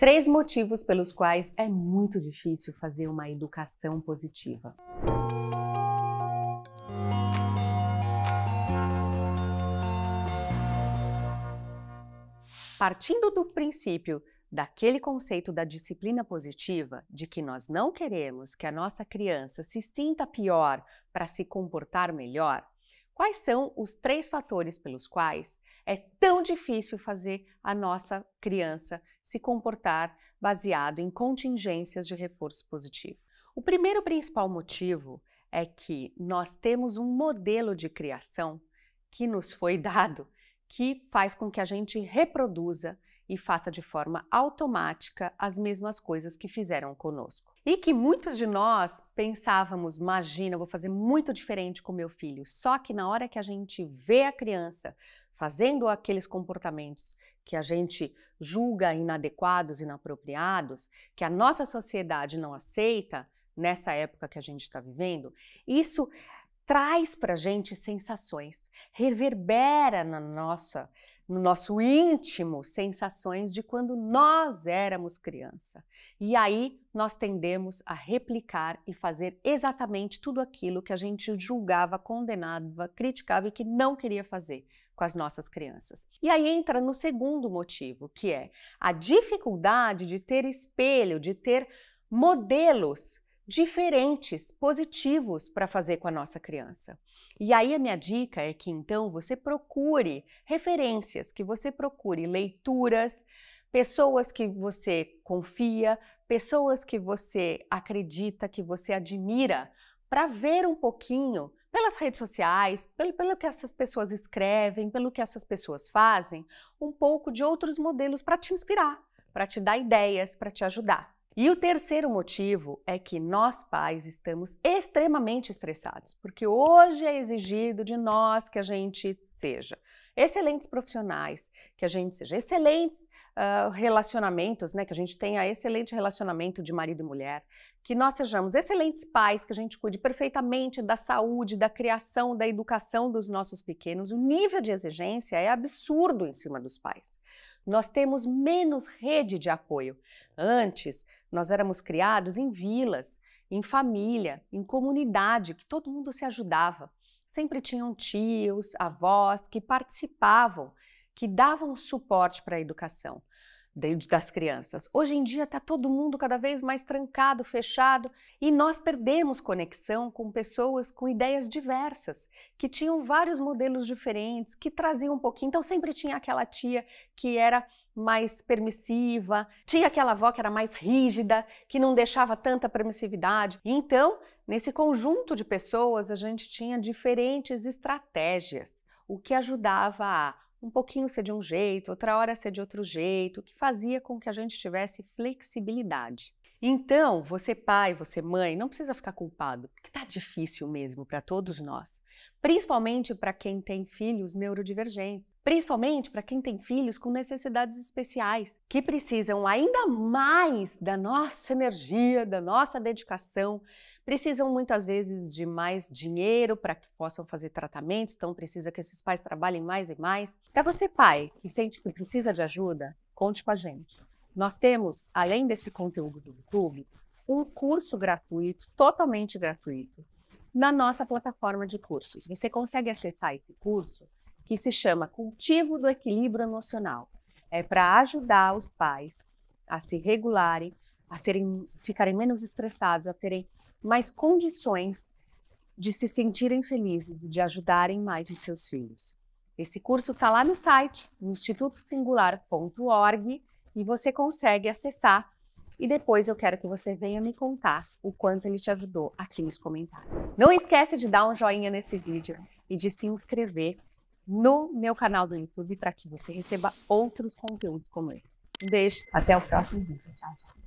Três motivos pelos quais é muito difícil fazer uma educação positiva. Partindo do princípio daquele conceito da disciplina positiva, de que nós não queremos que a nossa criança se sinta pior para se comportar melhor, quais são os três fatores pelos quais é tão difícil fazer a nossa criança se comportar baseado em contingências de reforço positivo. O primeiro principal motivo é que nós temos um modelo de criação que nos foi dado que faz com que a gente reproduza e faça de forma automática as mesmas coisas que fizeram conosco. E que muitos de nós pensávamos, imagina, vou fazer muito diferente com meu filho. Só que na hora que a gente vê a criança fazendo aqueles comportamentos que a gente julga inadequados, inapropriados, que a nossa sociedade não aceita nessa época que a gente está vivendo, isso traz para gente sensações, reverbera na nossa no nosso íntimo sensações de quando nós éramos criança. E aí nós tendemos a replicar e fazer exatamente tudo aquilo que a gente julgava, condenava, criticava e que não queria fazer com as nossas crianças. E aí entra no segundo motivo, que é a dificuldade de ter espelho, de ter modelos diferentes, positivos para fazer com a nossa criança. E aí a minha dica é que então você procure referências, que você procure leituras, pessoas que você confia, pessoas que você acredita, que você admira, para ver um pouquinho pelas redes sociais, pelo, pelo que essas pessoas escrevem, pelo que essas pessoas fazem, um pouco de outros modelos para te inspirar, para te dar ideias, para te ajudar. E o terceiro motivo é que nós pais estamos extremamente estressados, porque hoje é exigido de nós que a gente seja excelentes profissionais, que a gente seja excelentes uh, relacionamentos, né, que a gente tenha excelente relacionamento de marido e mulher, que nós sejamos excelentes pais, que a gente cuide perfeitamente da saúde, da criação, da educação dos nossos pequenos. O nível de exigência é absurdo em cima dos pais nós temos menos rede de apoio. Antes, nós éramos criados em vilas, em família, em comunidade, que todo mundo se ajudava. Sempre tinham tios, avós que participavam, que davam suporte para a educação das crianças. Hoje em dia está todo mundo cada vez mais trancado, fechado, e nós perdemos conexão com pessoas com ideias diversas, que tinham vários modelos diferentes, que traziam um pouquinho. Então sempre tinha aquela tia que era mais permissiva, tinha aquela avó que era mais rígida, que não deixava tanta permissividade. Então, nesse conjunto de pessoas, a gente tinha diferentes estratégias, o que ajudava a um pouquinho ser de um jeito, outra hora ser de outro jeito, que fazia com que a gente tivesse flexibilidade. Então, você pai, você mãe, não precisa ficar culpado, porque está difícil mesmo para todos nós. Principalmente para quem tem filhos neurodivergentes, principalmente para quem tem filhos com necessidades especiais, que precisam ainda mais da nossa energia, da nossa dedicação, precisam muitas vezes de mais dinheiro para que possam fazer tratamentos, então precisa que esses pais trabalhem mais e mais. Para você, pai, que sente que precisa de ajuda, conte com a gente. Nós temos, além desse conteúdo do YouTube, um curso gratuito, totalmente gratuito, na nossa plataforma de cursos. Você consegue acessar esse curso que se chama Cultivo do Equilíbrio Emocional. É para ajudar os pais a se regularem, a terem, ficarem menos estressados, a terem mais condições de se sentirem felizes e de ajudarem mais os seus filhos. Esse curso está lá no site, institutosingular.org, e você consegue acessar. E depois eu quero que você venha me contar o quanto ele te ajudou aqui nos comentários. Não esquece de dar um joinha nesse vídeo e de se inscrever no meu canal do YouTube para que você receba outros conteúdos como esse. Um beijo, até o próximo vídeo. Tchau, tchau.